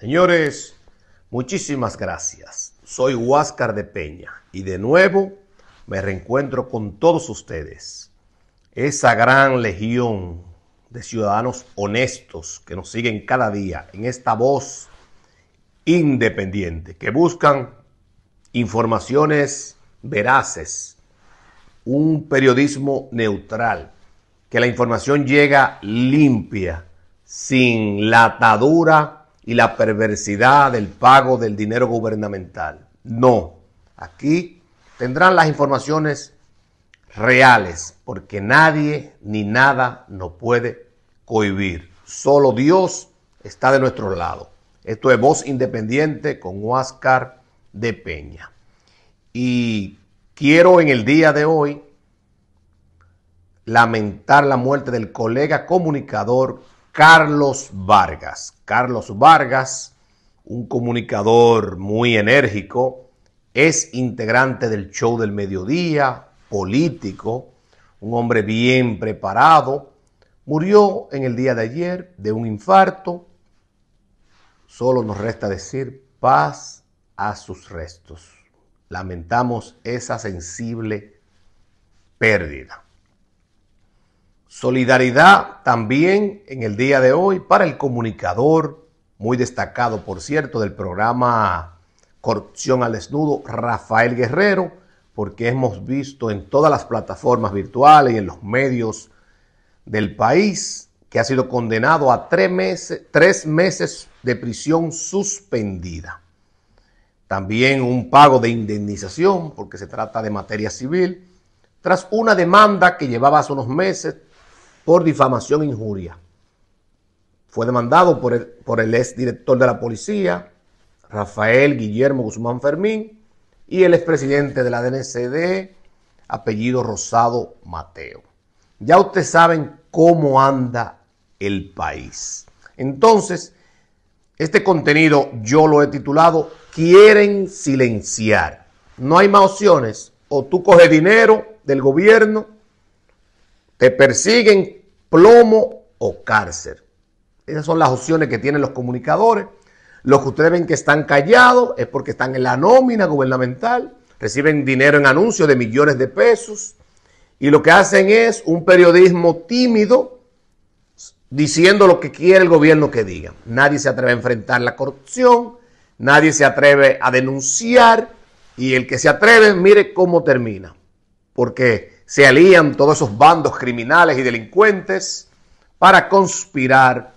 Señores, muchísimas gracias. Soy Huáscar de Peña y de nuevo me reencuentro con todos ustedes. Esa gran legión de ciudadanos honestos que nos siguen cada día en esta voz independiente, que buscan informaciones veraces, un periodismo neutral, que la información llega limpia, sin latadura y la perversidad del pago del dinero gubernamental. No, aquí tendrán las informaciones reales, porque nadie ni nada nos puede cohibir. Solo Dios está de nuestro lado. Esto es Voz Independiente con Oscar de Peña. Y quiero en el día de hoy lamentar la muerte del colega comunicador Carlos Vargas. Carlos Vargas, un comunicador muy enérgico, es integrante del show del mediodía, político, un hombre bien preparado, murió en el día de ayer de un infarto. Solo nos resta decir paz a sus restos. Lamentamos esa sensible pérdida. Solidaridad también en el día de hoy para el comunicador, muy destacado por cierto, del programa Corrupción al Desnudo, Rafael Guerrero, porque hemos visto en todas las plataformas virtuales y en los medios del país que ha sido condenado a tres meses, tres meses de prisión suspendida. También un pago de indemnización, porque se trata de materia civil, tras una demanda que llevaba hace unos meses por difamación e injuria. Fue demandado por el, por el de la policía, Rafael Guillermo Guzmán Fermín, y el expresidente de la DNCD, apellido Rosado Mateo. Ya ustedes saben cómo anda el país. Entonces, este contenido yo lo he titulado Quieren silenciar. No hay más opciones. O tú coges dinero del gobierno, te persiguen plomo o cárcel. Esas son las opciones que tienen los comunicadores. Los que ustedes ven que están callados es porque están en la nómina gubernamental, reciben dinero en anuncios de millones de pesos y lo que hacen es un periodismo tímido diciendo lo que quiere el gobierno que diga. Nadie se atreve a enfrentar la corrupción, nadie se atreve a denunciar y el que se atreve, mire cómo termina. Porque se alían todos esos bandos criminales y delincuentes para conspirar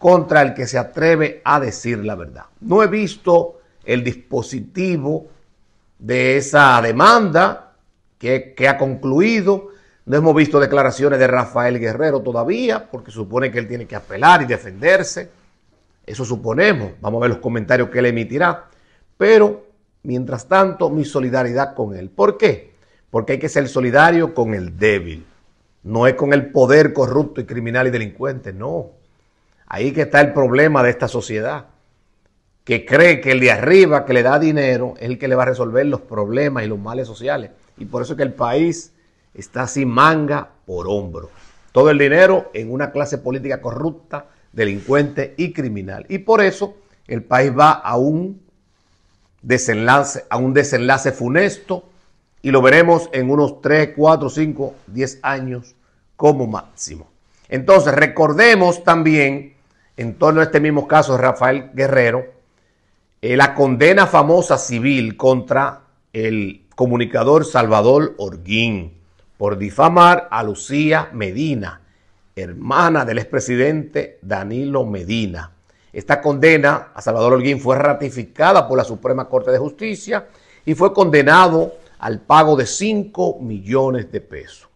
contra el que se atreve a decir la verdad. No he visto el dispositivo de esa demanda que, ha concluido. No hemos visto declaraciones de Rafael Guerrero todavía, porque supone que él tiene que apelar y defenderse. Eso suponemos. Vamos a ver los comentarios que él emitirá. Pero, mientras tanto, mi solidaridad con él. ¿Por qué? porque hay que ser solidario con el débil. No es con el poder corrupto y criminal y delincuente, no. Ahí que está el problema de esta sociedad, que cree que el de arriba que le da dinero es el que le va a resolver los problemas y los males sociales. Y por eso es que el país está sin manga por hombro. Todo el dinero en una clase política corrupta, delincuente y criminal. Y por eso el país va a un desenlace, a un desenlace funesto y lo veremos en unos 3, 4, 5, 10 años como máximo. Entonces, recordemos también, en torno a este mismo caso de Rafael Guerrero, eh, la condena famosa civil contra el comunicador Salvador Orguín por difamar a Lucía Medina, hermana del expresidente Danilo Medina. Esta condena a Salvador Orguín fue ratificada por la Suprema Corte de Justicia y fue condenado al pago de 5 millones de pesos.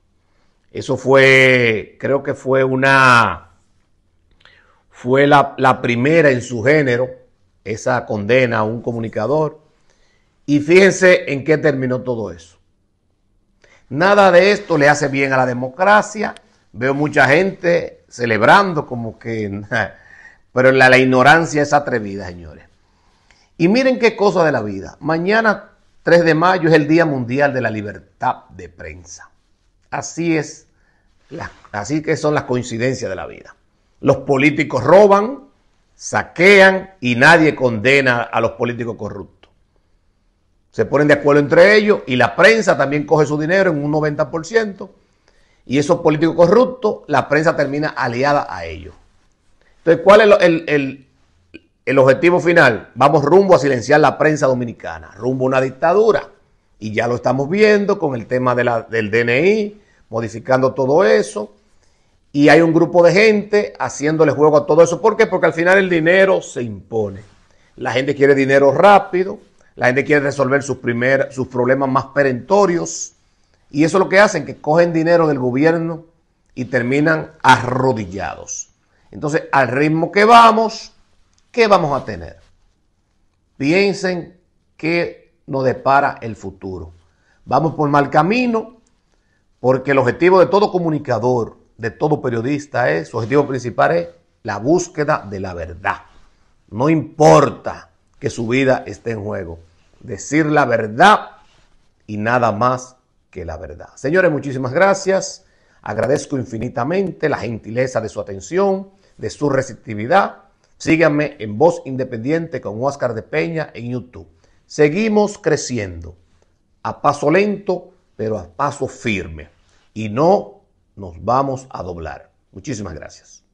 Eso fue, creo que fue una, fue la, primera en su género, esa condena a un comunicador. Y fíjense en qué terminó todo eso. Nada de esto le hace bien a la democracia. Veo mucha gente celebrando como que... Pero la, la ignorancia es atrevida, señores. Y miren qué cosa de la vida. Mañana 3 de mayo es el Día Mundial de la Libertad de Prensa. Así es, así que son las coincidencias de la vida. Los políticos roban, saquean y nadie condena a los políticos corruptos. Se ponen de acuerdo entre ellos y la prensa también coge su dinero en un 90%. Y esos políticos corruptos, la prensa termina aliada a ellos. Entonces, ¿cuál es el, el, el objetivo final, vamos rumbo a silenciar la prensa dominicana, rumbo a una dictadura. Y ya lo estamos viendo con el tema de la, del DNI, modificando todo eso. Y hay un grupo de gente haciéndole juego a todo eso. ¿Por qué? Porque al final el dinero se impone. La gente quiere dinero rápido, la gente quiere resolver sus, sus problemas más perentorios. Y eso es lo que hacen, que cogen dinero del gobierno y terminan arrodillados. Entonces, al ritmo que vamos, ¿qué vamos a tener? Piensen qué nos depara el futuro. Vamos por mal camino, porque el objetivo de todo comunicador, de todo periodista es, su objetivo principal es la búsqueda de la verdad. No importa que su vida esté en juego. Decir la verdad y nada más que la verdad. Señores, muchísimas gracias. Agradezco infinitamente la gentileza de su atención, de su receptividad Síganme en Voz Independiente con Oscar de Peña en YouTube. Seguimos creciendo a paso lento, pero a paso firme. Y no nos vamos a doblar. Muchísimas gracias.